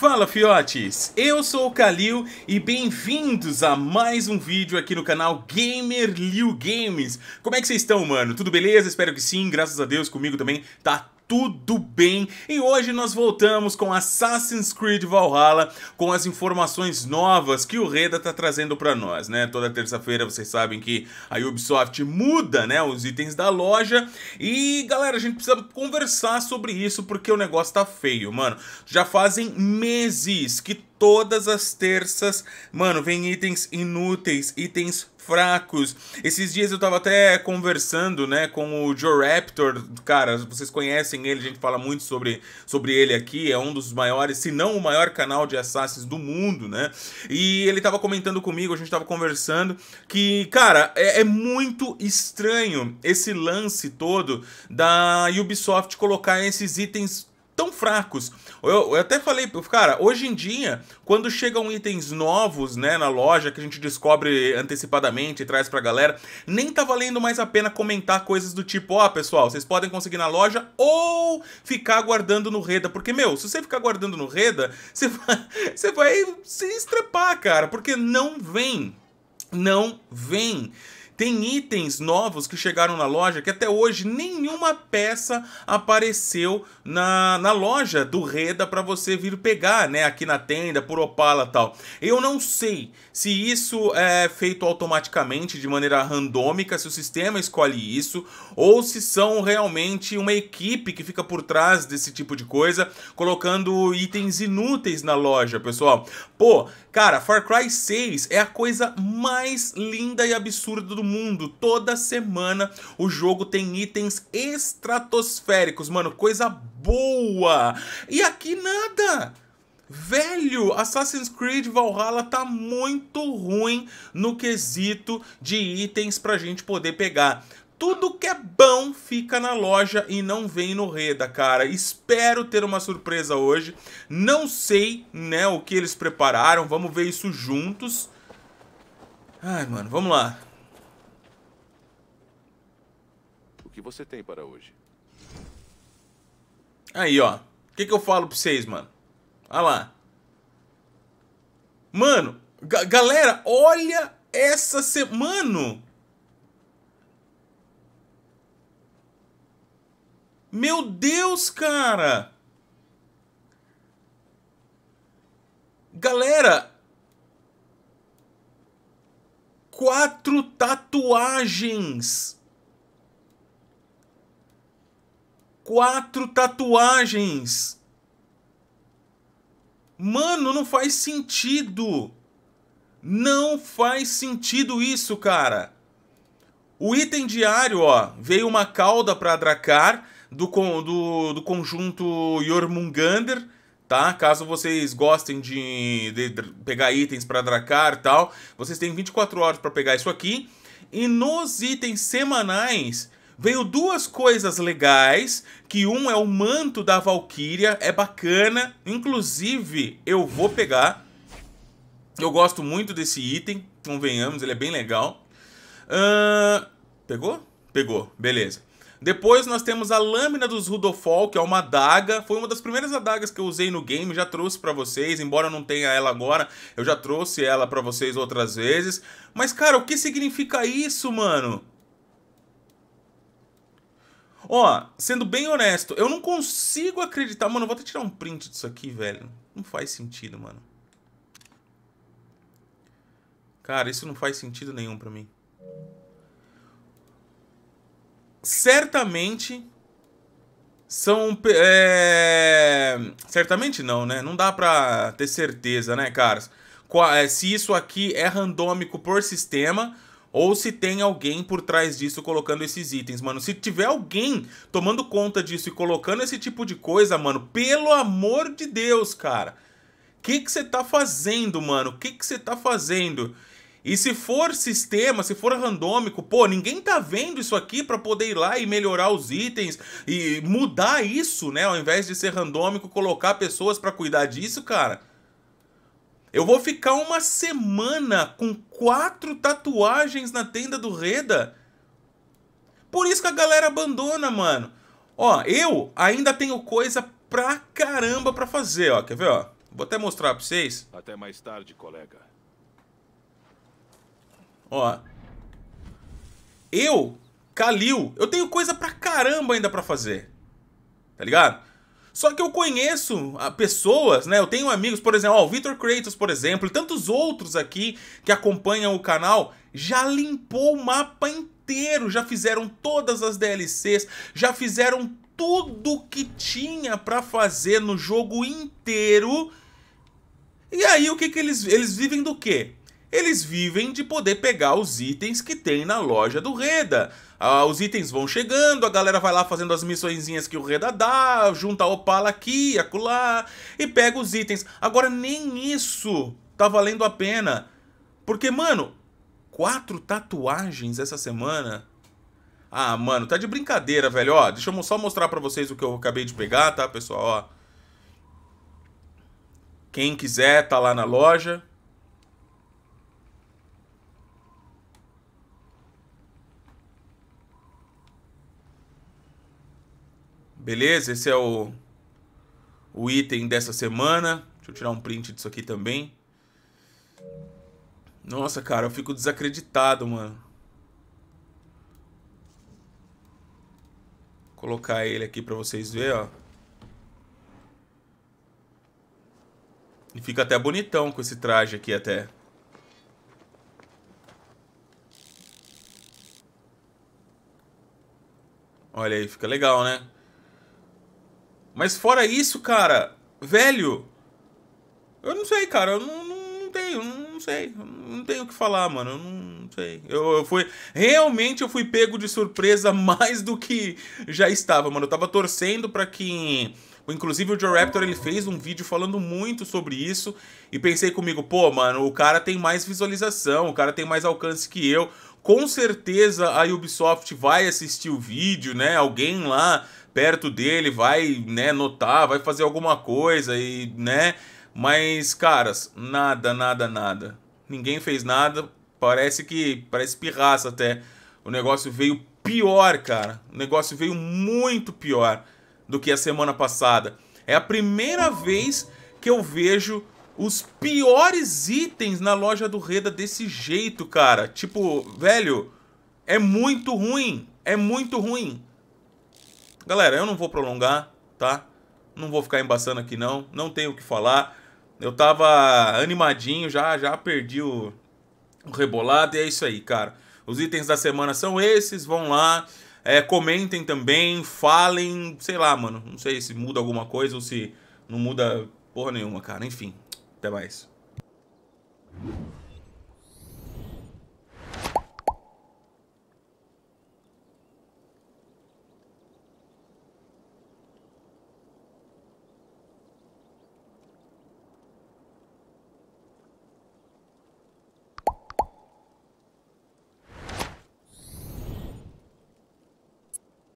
Fala fiotes, eu sou o Kalil e bem-vindos a mais um vídeo aqui no canal Gamer Liu Games. Como é que vocês estão, mano? Tudo beleza? Espero que sim, graças a Deus comigo também tá tudo bem? E hoje nós voltamos com Assassin's Creed Valhalla, com as informações novas que o Reda está trazendo para nós, né? Toda terça-feira vocês sabem que a Ubisoft muda, né, os itens da loja. E galera, a gente precisa conversar sobre isso porque o negócio tá feio, mano. Já fazem meses que todas as terças, mano, vem itens inúteis, itens fracos. Esses dias eu tava até conversando, né, com o Joe Raptor, cara, vocês conhecem ele, a gente fala muito sobre, sobre ele aqui, é um dos maiores, se não o maior canal de assassins do mundo, né? E ele tava comentando comigo, a gente tava conversando, que, cara, é, é muito estranho esse lance todo da Ubisoft colocar esses itens tão fracos. Eu, eu, até falei, cara, hoje em dia, quando chegam itens novos, né, na loja, que a gente descobre antecipadamente e traz pra galera, nem tá valendo mais a pena comentar coisas do tipo, ó, oh, pessoal, vocês podem conseguir na loja ou ficar guardando no Reda. Porque, meu, se você ficar guardando no Reda, você vai, você vai se estrepar, cara, porque não vem. Não vem. Tem itens novos que chegaram na loja que até hoje nenhuma peça apareceu na, na loja do Reda para você vir pegar, né? Aqui na tenda, por Opala tal. Eu não sei se isso é feito automaticamente, de maneira randômica, se o sistema escolhe isso, ou se são realmente uma equipe que fica por trás desse tipo de coisa, colocando itens inúteis na loja, pessoal. Pô, cara, Far Cry 6 é a coisa mais linda e absurda do mundo mundo. Toda semana o jogo tem itens estratosféricos, mano, coisa boa. E aqui nada. Velho, Assassin's Creed Valhalla tá muito ruim no quesito de itens pra gente poder pegar tudo que é bom fica na loja e não vem no Reda, cara. Espero ter uma surpresa hoje. Não sei, né, o que eles prepararam. Vamos ver isso juntos. Ai, mano, vamos lá. que você tem para hoje? Aí, ó. O que, que eu falo pra vocês, mano? Olha lá. Mano, ga galera, olha essa semana. Meu Deus, cara. Galera, quatro tatuagens quatro tatuagens. Mano, não faz sentido. Não faz sentido isso, cara. O item diário, ó, veio uma cauda para Dracar do, do, do conjunto Jormungander, tá? Caso vocês gostem de, de pegar itens para Dracar e tal, vocês têm 24 horas para pegar isso aqui. E nos itens semanais, veio duas coisas legais, que um é o manto da Valkyria, é bacana, inclusive eu vou pegar. Eu gosto muito desse item, convenhamos, ele é bem legal. Uh, pegou? Pegou, beleza. Depois nós temos a lâmina dos Rudolfol, que é uma adaga. Foi uma das primeiras adagas que eu usei no game, já trouxe para vocês, embora eu não tenha ela agora, eu já trouxe ela para vocês outras vezes. Mas cara, o que significa isso, mano? Ó, sendo bem honesto, eu não consigo acreditar. Mano, eu vou até tirar um print disso aqui, velho. Não faz sentido, mano. Cara, isso não faz sentido nenhum pra mim. Certamente são... É... Certamente não, né? Não dá pra ter certeza, né, caras? É, se isso aqui é randômico por sistema ou se tem alguém por trás disso colocando esses itens, mano. Se tiver alguém tomando conta disso e colocando esse tipo de coisa, mano, pelo amor de Deus, cara. O que você tá fazendo, mano? O que você tá fazendo? E se for sistema, se for randômico, pô, ninguém tá vendo isso aqui para poder ir lá e melhorar os itens e mudar isso, né? Ao invés de ser randômico, colocar pessoas para cuidar disso, cara. Eu vou ficar uma semana com quatro tatuagens na tenda do Reda. Por isso que a galera abandona, mano. Ó, eu ainda tenho coisa pra caramba pra fazer, ó. Quer ver, ó? Vou até mostrar pra vocês. Até mais tarde, colega. Ó. Eu, Kalil, eu tenho coisa pra caramba ainda pra fazer. Tá ligado? Só que eu conheço ah, pessoas, né? Eu tenho amigos, por exemplo, ó, o Victor Kratos, por exemplo, e tantos outros aqui que acompanham o canal, já limpou o mapa inteiro, já fizeram todas as DLCs, já fizeram tudo que tinha para fazer no jogo inteiro. E aí o que que eles eles vivem do quê? eles vivem de poder pegar os itens que tem na loja do Reda. Ah, os itens vão chegando, a galera vai lá fazendo as missõezinhas que o Reda dá, junta a Opala aqui, acolá, e pega os itens. Agora, nem isso tá valendo a pena. Porque, mano, quatro tatuagens essa semana. Ah, mano, tá de brincadeira, velho. Ó, deixa eu só mostrar pra vocês o que eu acabei de pegar, tá, pessoal? Ó. Quem quiser, tá lá na loja. Beleza? Esse é o, o item dessa semana. Deixa eu tirar um print disso aqui também. Nossa, cara, eu fico desacreditado, mano. Vou colocar ele aqui pra vocês verem, ó. E fica até bonitão com esse traje aqui até. Olha aí, fica legal, né? Mas fora isso, cara, velho. Eu não sei, cara. Eu não, não, não tenho, não, não sei. Não tenho o que falar, mano. Eu não sei. Eu, eu fui. Realmente eu fui pego de surpresa mais do que já estava, mano. Eu tava torcendo para que. Inclusive o Joe Raptor ele fez um vídeo falando muito sobre isso e pensei comigo, pô, mano, o cara tem mais visualização, o cara tem mais alcance que eu, com certeza a Ubisoft vai assistir o vídeo, né? Alguém lá perto dele vai, né, notar, vai fazer alguma coisa e, né? Mas, caras, nada, nada, nada. Ninguém fez nada. Parece que parece pirraça até. O negócio veio pior, cara. O negócio veio muito pior do que a semana passada. É a primeira vez que eu vejo os piores itens na loja do Reda desse jeito, cara. Tipo, velho, é muito ruim. É muito ruim. Galera, eu não vou prolongar, tá? Não vou ficar embaçando aqui, não. Não tenho o que falar. Eu tava animadinho, já, já perdi o, o rebolado. E é isso aí, cara. Os itens da semana são esses. Vão lá. É, comentem também. Falem. Sei lá, mano. Não sei se muda alguma coisa ou se não muda porra nenhuma, cara. Enfim, até mais.